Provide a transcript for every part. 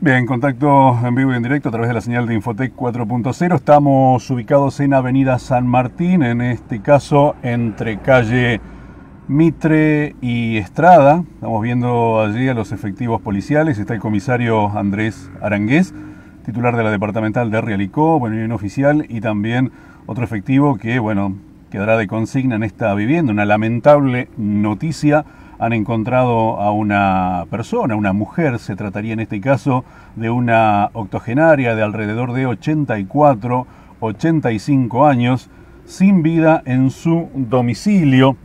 Bien, contacto en vivo y en directo a través de la señal de Infotec 4.0. Estamos ubicados en Avenida San Martín, en este caso entre calle Mitre y Estrada. Estamos viendo allí a los efectivos policiales. Está el comisario Andrés Arangués, titular de la departamental de Rialicó, bueno, y un oficial, y también otro efectivo que, bueno, quedará de consigna en esta vivienda. Una lamentable noticia han encontrado a una persona, una mujer, se trataría en este caso de una octogenaria de alrededor de 84, 85 años, sin vida en su domicilio.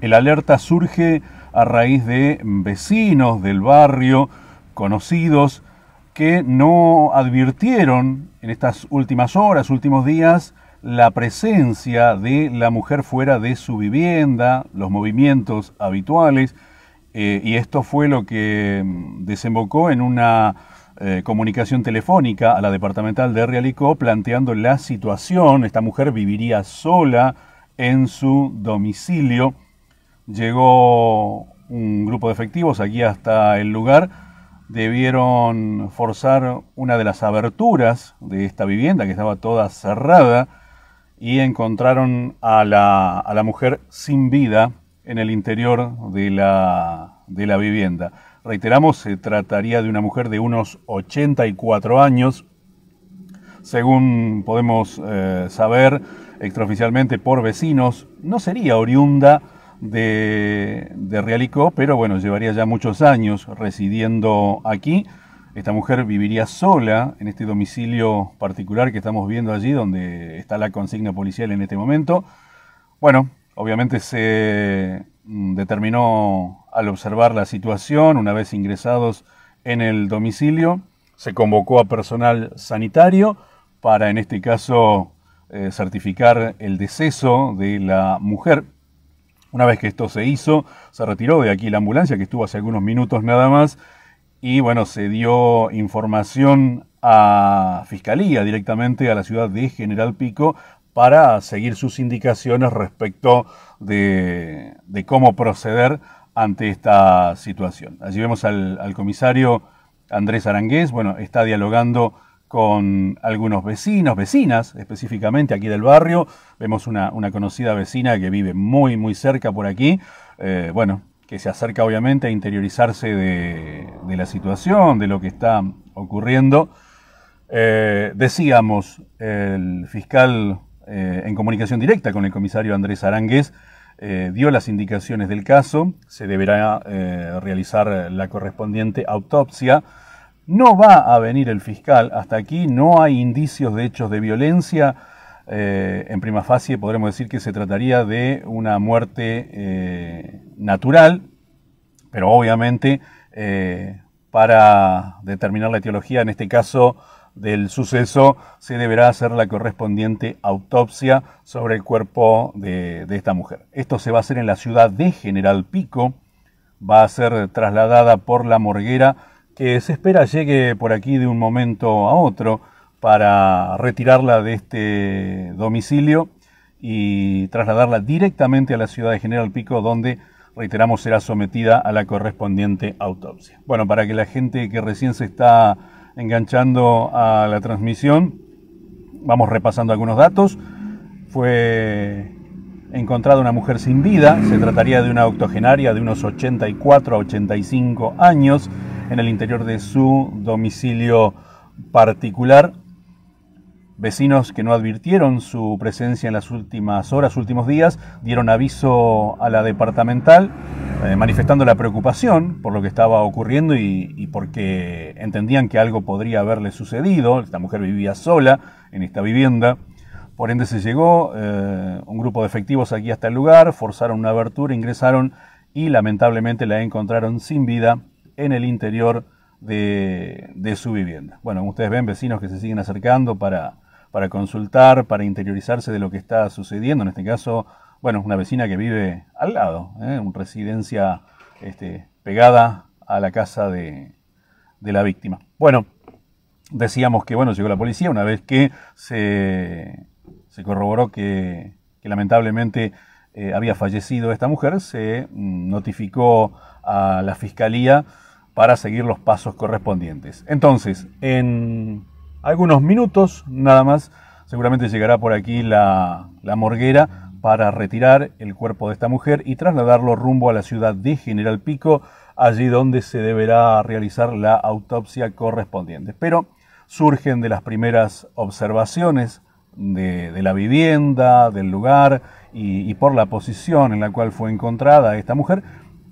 El alerta surge a raíz de vecinos del barrio, conocidos, que no advirtieron en estas últimas horas, últimos días, la presencia de la mujer fuera de su vivienda, los movimientos habituales, eh, y esto fue lo que mm, desembocó en una eh, comunicación telefónica a la departamental de Realicó planteando la situación. Esta mujer viviría sola en su domicilio. Llegó un grupo de efectivos aquí hasta el lugar. Debieron forzar una de las aberturas de esta vivienda que estaba toda cerrada y encontraron a la, a la mujer sin vida en el interior de la, vivienda. Reiteramos, se trataría de una mujer de unos 84 años, según podemos eh, saber extraoficialmente por vecinos, no sería oriunda de, de Realicó, pero bueno, llevaría ya muchos años residiendo aquí esta mujer viviría sola en este domicilio particular que estamos viendo allí, donde está la consigna policial en este momento. Bueno, obviamente se mm, determinó al observar la situación, una vez ingresados en el domicilio, se convocó a personal sanitario para, en este caso, eh, certificar el deceso de la mujer. Una vez que esto se hizo, se retiró de aquí la ambulancia, que estuvo hace algunos minutos nada más, y bueno, se dio información a Fiscalía directamente a la ciudad de General Pico para seguir sus indicaciones respecto de, cómo proceder ante esta situación. Allí vemos al, comisario Andrés Arangués, bueno, está dialogando con algunos vecinos, vecinas específicamente aquí del barrio. Vemos una, conocida vecina que vive muy, muy cerca por aquí. Eh, bueno, que se acerca obviamente a interiorizarse de, la situación, de lo que está ocurriendo. Eh, decíamos, el fiscal eh, en comunicación directa con el comisario Andrés Arangués eh, dio las indicaciones del caso, se deberá realizar la correspondiente autopsia. No va a venir el fiscal hasta aquí, no hay indicios de hechos de violencia. en prima facie podremos decir que se trataría de una muerte natural, pero obviamente eh, para determinar la etiología, en este caso del suceso, se deberá hacer la correspondiente autopsia sobre el cuerpo de, de esta mujer. Esto se va a hacer en la ciudad de General Pico, va a ser trasladada por la morguera que se espera llegue por aquí de un momento a otro para retirarla de este domicilio y trasladarla directamente a la ciudad de General Pico donde reiteramos, será sometida a la correspondiente autopsia. Bueno, para que la gente que recién se está enganchando a la transmisión, vamos repasando algunos datos. Fue encontrada una mujer sin vida, se trataría de una octogenaria de unos 84 a 85 años en el interior de su domicilio particular Vecinos que no advirtieron su presencia en las últimas horas, últimos días, dieron aviso a la departamental eh, manifestando la preocupación por lo que estaba ocurriendo y, porque entendían que algo podría haberle sucedido. Esta mujer vivía sola en esta vivienda. Por ende se llegó eh, un grupo de efectivos aquí hasta el lugar, forzaron una abertura, ingresaron y lamentablemente la encontraron sin vida en el interior de, su vivienda. Bueno, ustedes ven, vecinos que se siguen acercando para, para consultar, para interiorizarse de lo que está sucediendo. En este caso, bueno, una vecina que vive al lado, en ¿eh? una residencia este, pegada a la casa de, la víctima. Bueno, decíamos que bueno, llegó la policía una vez que se, corroboró que, lamentablemente eh, había fallecido esta mujer, se mm, notificó a la fiscalía para seguir los pasos correspondientes. Entonces, en algunos minutos nada más. Seguramente llegará por aquí la, morguera para retirar el cuerpo de esta mujer y trasladarlo rumbo a la ciudad de General Pico, allí donde se deberá realizar la autopsia correspondiente. Pero surgen de las primeras observaciones de, la vivienda, del lugar y, por la posición en la cual fue encontrada esta mujer,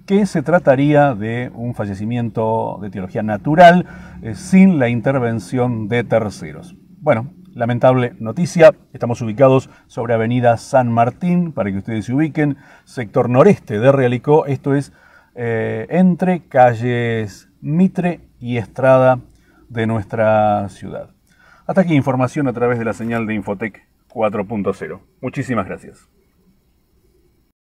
que se trataría de un fallecimiento de teología natural eh, sin la intervención de terceros. Bueno, lamentable noticia, estamos ubicados sobre Avenida San Martín, para que ustedes se ubiquen, sector noreste de Realicó, esto es eh, entre calles Mitre y Estrada de nuestra ciudad. Hasta aquí información a través de la señal de Infotec 4.0. Muchísimas gracias.